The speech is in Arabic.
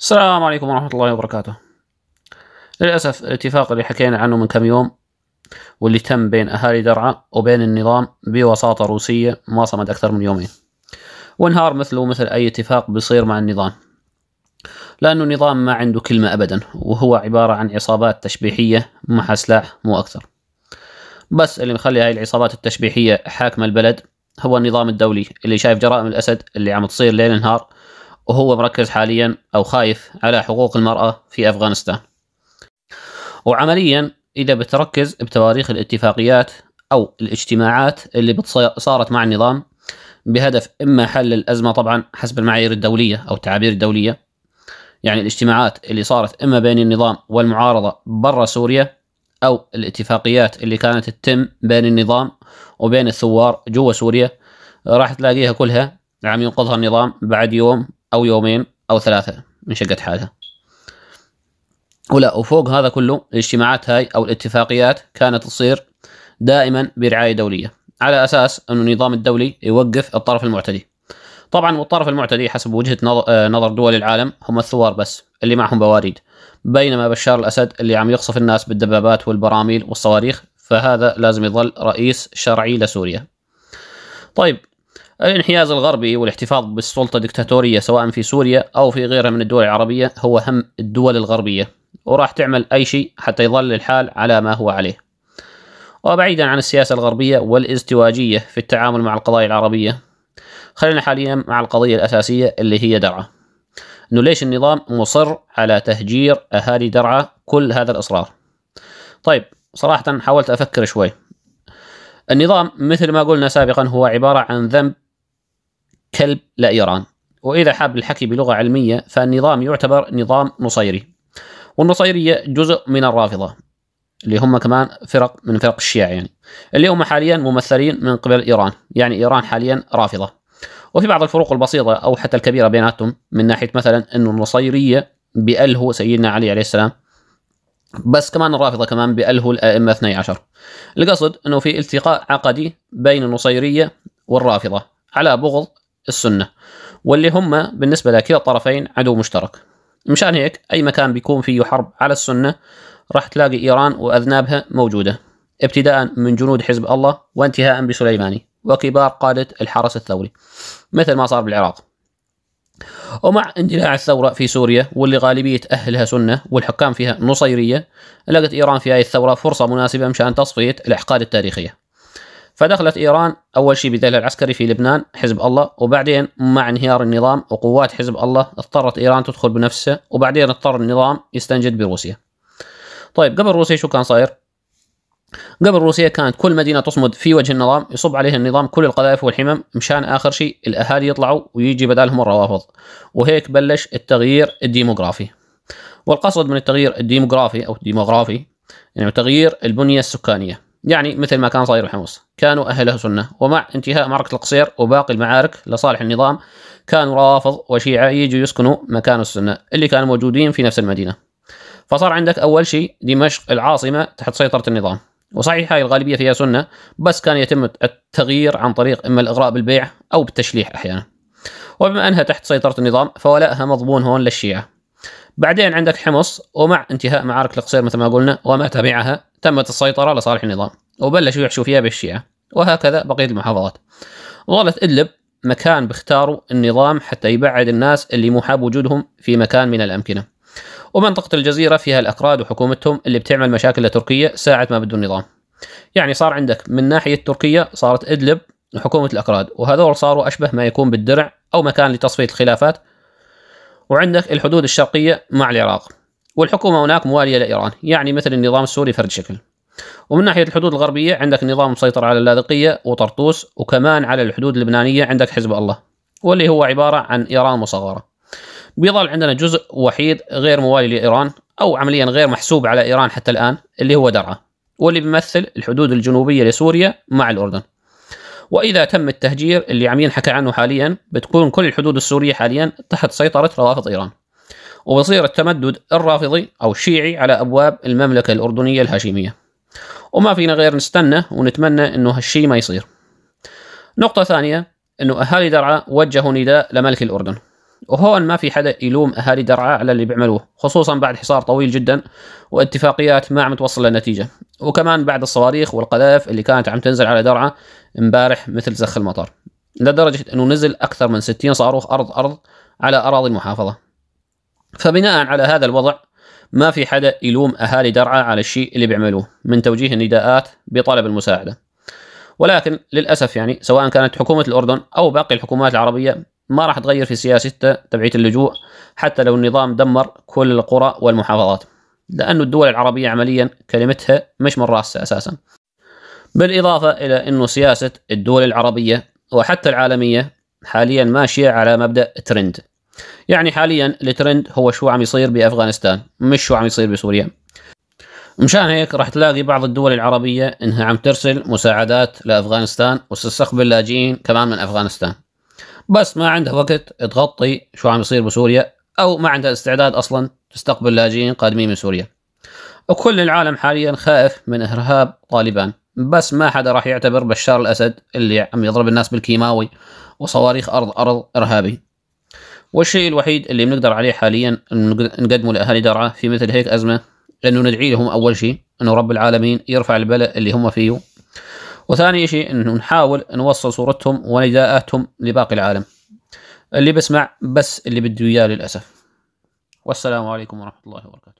السلام عليكم ورحمة الله وبركاته للأسف الاتفاق اللي حكينا عنه من كم يوم واللي تم بين أهالي درعا وبين النظام بوساطة روسية ما صمد أكثر من يومين وانهار مثله مثل أي اتفاق بيصير مع النظام لأنه النظام ما عنده كلمة أبدا وهو عبارة عن عصابات تشبيحية معها سلاح مو أكثر بس اللي مخلي هاي العصابات التشبيحية حاكمة البلد هو النظام الدولي اللي شايف جرائم الأسد اللي عم تصير ليل نهار وهو مركز حاليا أو خايف على حقوق المرأة في أفغانستان وعمليا إذا بتركز بتواريخ الاتفاقيات أو الاجتماعات اللي صارت مع النظام بهدف إما حل الأزمة طبعا حسب المعايير الدولية أو التعابير الدولية يعني الاجتماعات اللي صارت إما بين النظام والمعارضة برا سوريا أو الاتفاقيات اللي كانت تتم بين النظام وبين الثوار جوا سوريا راح تلاقيها كلها عم ينقضها النظام بعد يوم او يومين او ثلاثه من شقه حالها ولا وفوق هذا كله الاجتماعات هاي او الاتفاقيات كانت تصير دائما برعايه دوليه على اساس انه النظام الدولي يوقف الطرف المعتدي طبعا والطرف المعتدي حسب وجهه آه، نظر دول العالم هم الثوار بس اللي معهم بواريد بينما بشار الاسد اللي عم يقصف الناس بالدبابات والبراميل والصواريخ فهذا لازم يظل رئيس شرعي لسوريا طيب الانحياز الغربي والاحتفاظ بالسلطة الدكتاتورية سواء في سوريا أو في غيرها من الدول العربية هو هم الدول الغربية وراح تعمل أي شيء حتى يظل الحال على ما هو عليه وبعيدا عن السياسة الغربية والازدواجية في التعامل مع القضايا العربية خلينا حاليا مع القضية الأساسية اللي هي درعا أنه ليش النظام مصر على تهجير أهالي درعا كل هذا الإصرار طيب صراحة حاولت أفكر شوي النظام مثل ما قلنا سابقا هو عبارة عن ذنب كلب لا يران وإذا حاب الحكي بلغة علمية فالنظام يعتبر نظام نصيري والنصيرية جزء من الرافضة اللي هم كمان فرق من فرق الشيعة يعني اللي هم حاليا ممثلين من قبل إيران يعني إيران حاليا رافضة وفي بعض الفروق البسيطة أو حتى الكبيرة بيناتهم من ناحية مثلا أن النصيرية بأله سيدنا علي عليه السلام بس كمان الرافضه كمان بألهوا الائمه 12 القصد انه في التقاء عقدي بين النصيريه والرافضه على بغض السنه واللي هم بالنسبه لكلا الطرفين عدو مشترك مشان هيك اي مكان بيكون فيه حرب على السنه راح تلاقي ايران واذنابها موجوده ابتداء من جنود حزب الله وانتهاء بسليماني وكبار قاده الحرس الثوري مثل ما صار بالعراق ومع اندلاع الثورة في سوريا واللي غالبية أهلها سنة والحكام فيها نصيرية لقت إيران في هذه الثورة فرصة مناسبة مشان تصفية الأحقاد التاريخية فدخلت إيران أول شيء بدل العسكري في لبنان حزب الله وبعدين مع انهيار النظام وقوات حزب الله اضطرت إيران تدخل بنفسها وبعدين اضطر النظام يستنجد بروسيا طيب قبل روسيا شو كان صاير؟ قبل روسيا كانت كل مدينة تصمد في وجه النظام يصب عليها النظام كل القذائف والحمم مشان آخر شيء الأهالي يطلعوا ويجي بدالهم الروافض وهيك بلش التغيير الديموغرافي والقصد من التغيير الديموغرافي أو الديموغرافي يعني تغيير البنية السكانية يعني مثل ما كان صاير بحمص كانوا أهله سنة ومع انتهاء معركة القصير وباقي المعارك لصالح النظام كانوا روافض وشيعة يجوا يسكنوا مكان السنة اللي كانوا موجودين في نفس المدينة فصار عندك أول شيء دمشق العاصمة تحت سيطرة النظام وصحيح هاي الغالبية فيها سنة بس كان يتم التغيير عن طريق إما الإغراء بالبيع أو بالتشليح أحيانا وبما أنها تحت سيطرة النظام فولائها مضمون هون للشيعة بعدين عندك حمص ومع انتهاء معارك القصير مثل ما قلنا وما تبعها تمت السيطرة لصالح النظام وبلشوا يحشوا فيها بالشيعة وهكذا بقية المحافظات ظلت إدلب مكان بيختاروا النظام حتى يبعد الناس اللي مو حاب وجودهم في مكان من الأمكنة ومنطقة الجزيرة فيها الأكراد وحكومتهم اللي بتعمل مشاكل لتركيا ساعة ما بدوا النظام يعني صار عندك من ناحية تركيا صارت إدلب وحكومة الأكراد وهذول صاروا أشبه ما يكون بالدرع أو مكان لتصفية الخلافات وعندك الحدود الشرقية مع العراق والحكومة هناك موالية لإيران يعني مثل النظام السوري فرد شكل ومن ناحية الحدود الغربية عندك نظام مسيطر على اللاذقية وطرطوس وكمان على الحدود اللبنانية عندك حزب الله واللي هو عبارة عن إيران مصغرة بيظل عندنا جزء وحيد غير موالي لايران او عمليا غير محسوب على ايران حتى الان اللي هو درعا واللي بيمثل الحدود الجنوبيه لسوريا مع الاردن. واذا تم التهجير اللي عم ينحكى عنه حاليا بتكون كل الحدود السوريه حاليا تحت سيطره روافض ايران. وبصير التمدد الرافضي او الشيعي على ابواب المملكه الاردنيه الهاشميه. وما فينا غير نستنى ونتمنى انه هالشيء ما يصير. نقطه ثانيه انه اهالي درعا وجهوا نداء لملك الاردن وهون ما في حدا يلوم اهالي درعا على اللي بيعملوه خصوصا بعد حصار طويل جدا واتفاقيات ما عم توصل لنتيجه وكمان بعد الصواريخ والقذائف اللي كانت عم تنزل على درعا امبارح مثل زخ المطر لدرجه انه نزل اكثر من 60 صاروخ ارض ارض على اراضي المحافظه فبناء على هذا الوضع ما في حدا يلوم اهالي درعا على الشيء اللي بيعملوه من توجيه النداءات بطلب المساعده ولكن للاسف يعني سواء كانت حكومه الاردن او باقي الحكومات العربيه ما راح تغير في سياسته تبعية اللجوء حتى لو النظام دمر كل القرى والمحافظات لأن الدول العربية عمليا كلمتها مش من راسها أساسا بالإضافة إلى أنه سياسة الدول العربية وحتى العالمية حاليا ماشية على مبدأ ترند يعني حاليا الترند هو شو عم يصير بأفغانستان مش شو عم يصير بسوريا مشان هيك راح تلاقي بعض الدول العربية انها عم ترسل مساعدات لأفغانستان وتستقبل لاجئين كمان من أفغانستان بس ما عندها وقت تغطي شو عم يصير بسوريا او ما عندها استعداد اصلا تستقبل لاجئين قادمين من سوريا وكل العالم حاليا خائف من ارهاب طالبان بس ما حدا راح يعتبر بشار الاسد اللي عم يضرب الناس بالكيماوي وصواريخ ارض ارض ارهابي والشيء الوحيد اللي بنقدر عليه حاليا نقدمه لاهالي درعا في مثل هيك ازمه انه ندعي لهم اول شيء انه رب العالمين يرفع البلاء اللي هم فيه وثاني شيء انه نحاول نوصل صورتهم ونداءاتهم لباقي العالم اللي بسمع بس اللي بده اياه للاسف والسلام عليكم ورحمه الله وبركاته